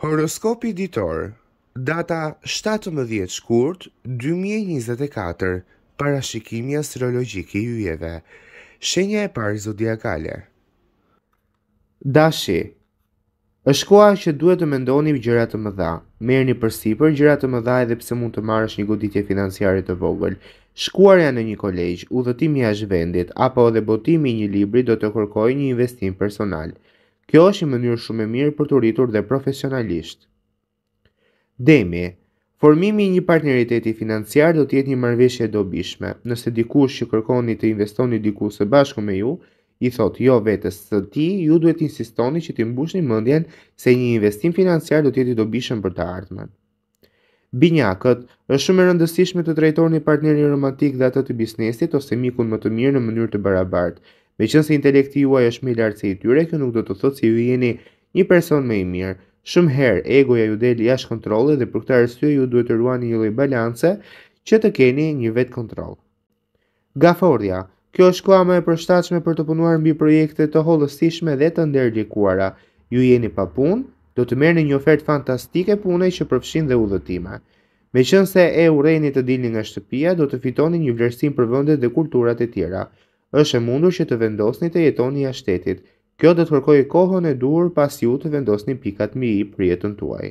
Horoskopi ditor, data 17 shkurt 2024, parashikimi astrologjik i yjeve. Shenja e parë zodiakale. Dashi. Është koha që duhet të mendoni gjëra të mëdha. përsi përsipër gjëra të mëdha edhe pse mund të marrësh një goditje financiare të vogël. Shkuarja në një kolegj, udhëtimi jashtë vendit apo edhe botimi i një libri do të kërkojë një investim personal. Kjo është një mënyrë shumë e mirë për të rritur dhe profesionalisht. Demi, formimi i një partneriteti financiar do të jetë një marrëveshje e dobishme. Nëse dikush që kërkoni të investoni diku së bashku me ju, i thotë jo vetes së ti, ju duhet të insistoni që të mbushni mendjen se një investim financiar do të jetë i dobishëm për të ardhmen. Binjakët, është shumë e rëndësishme të trajtoni partnerin romantik dhe atë të biznesit ose mikun më të mirë në mënyrë të barabartë, Me qënë se intelekti juaj është me lartë se i tyre, kjo nuk do të thotë si ju jeni një person me i mirë. Shumë herë, egoja ju deli jashtë kontrole dhe për këta rësue ju duhet të ruani një loj balance që të keni një vetë kontrol. Gafordja Kjo është koha më e përshtatshme për të punuar mbi projekte të holëstishme dhe të ndërlikuara. Ju jeni pa punë, do të merrni një ofertë fantastike pune që përfshin dhe udhëtime. Meqense e urreni të dilni nga shtëpia, do të fitoni një vlerësim për vendet dhe kulturat e tjera është e mundur që të vendosni të jetoni jashtë shtetit. Kjo do të kërkojë kohën e dur pas ju të vendosni pikat mi i për jetën tuaj.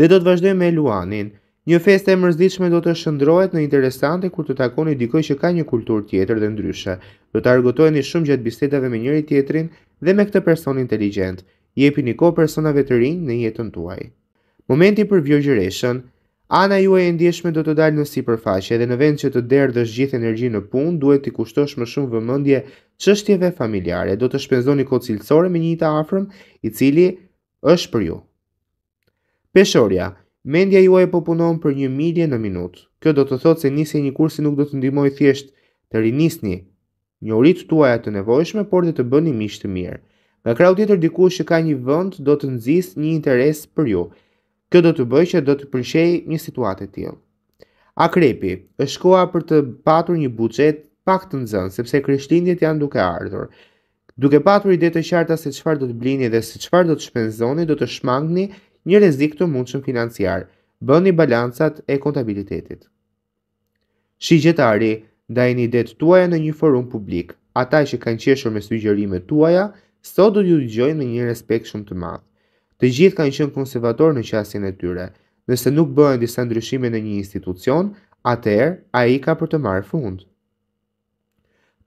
Dhe do të vazhdojmë me Luanin. Një festë e mërzitshme do të shndrohet në interesante kur të takoni dikoj që ka një kulturë tjetër dhe ndryshe. Do të argëtoheni shumë gjatë bisedave me njëri tjetrin dhe me këtë person inteligjent. Jepini kohë personave të rinj në jetën tuaj. Momenti për vjogjëreshën, Ana ju e ndjeshme do të dalë në si përfaqe edhe në vend që të derë dhe shgjith energji në pun, duhet të kushtosh më shumë vëmëndje qështjeve familjare, do të shpenzoni një cilësore me një të afrëm i cili është për ju. Peshorja, mendja ju e popunon për një milje në minutë. Kjo do të thotë se nisi një kursi nuk do të ndimoj thjesht të rinisni një rritë të tuaja të nevojshme, por dhe të bëni mishë të mirë. Nga krau tjetër dikush që ka një vënd do të nëzis një interes për ju. Kjo do të bëjë që do të përshej një situatë e tjilë. Akrepi, është koha për të patur një buqet pak të nëzën, sepse kryshtindjet janë duke ardhur. Duke patur ide të qarta se qëfar do të blini dhe se qëfar do të shpenzoni, do të shmangni një rezik të mundshëm financiar, bëni balancat e kontabilitetit. Shigjetari, e një detë tuaja në një forum publik. Ata që kanë qeshur me sugjerimet tuaja, sot do t'ju dëgjojnë me një respekt shumë të madh. Të gjithë kanë qenë konservatorë në qasjen e tyre. Nëse nuk bëhen disa ndryshime në një institucion, atëherë ai ka për të marrë fund.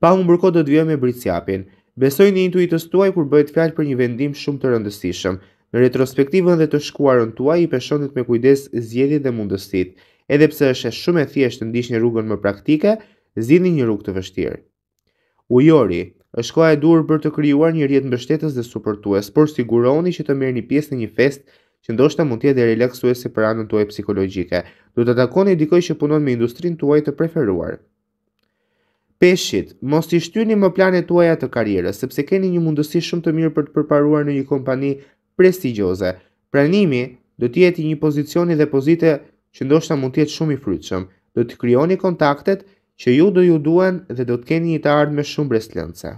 Pa humbur kohë do të vijë me Britsiapin. Besoj në intuitën tuaj kur bëhet fjalë për një vendim shumë të rëndësishëm. Në retrospektivën dhe të shkuarën tuaj i peshonit me kujdes zgjedhjet dhe mundësitë. Edhe pse është shumë e thjeshtë të ndiqni rrugën më praktike, zgjidhni një rrugë të vështirë. Ujori, është koha e durë për të krijuar një rjet mbështetës dhe suportues, por sigurohuni që të merrni pjesë në një festë që ndoshta mund të jetë relaksuese për anën tuaj psikologjike. Duhet të takoni dikoj që punon me industrinë tuaj të preferuar. Peshit, mos i shtyni më planet tuaja të karrierës, sepse keni një mundësi shumë të mirë për të përparuar në një kompani prestigjioze. Pranimi do të jetë një pozicioni dhe pozite që ndoshta mund të jetë shumë i frytshëm. Do të krijoni kontaktet që ju do ju duen dhe do të keni një të ardhme shumë brestlënëse.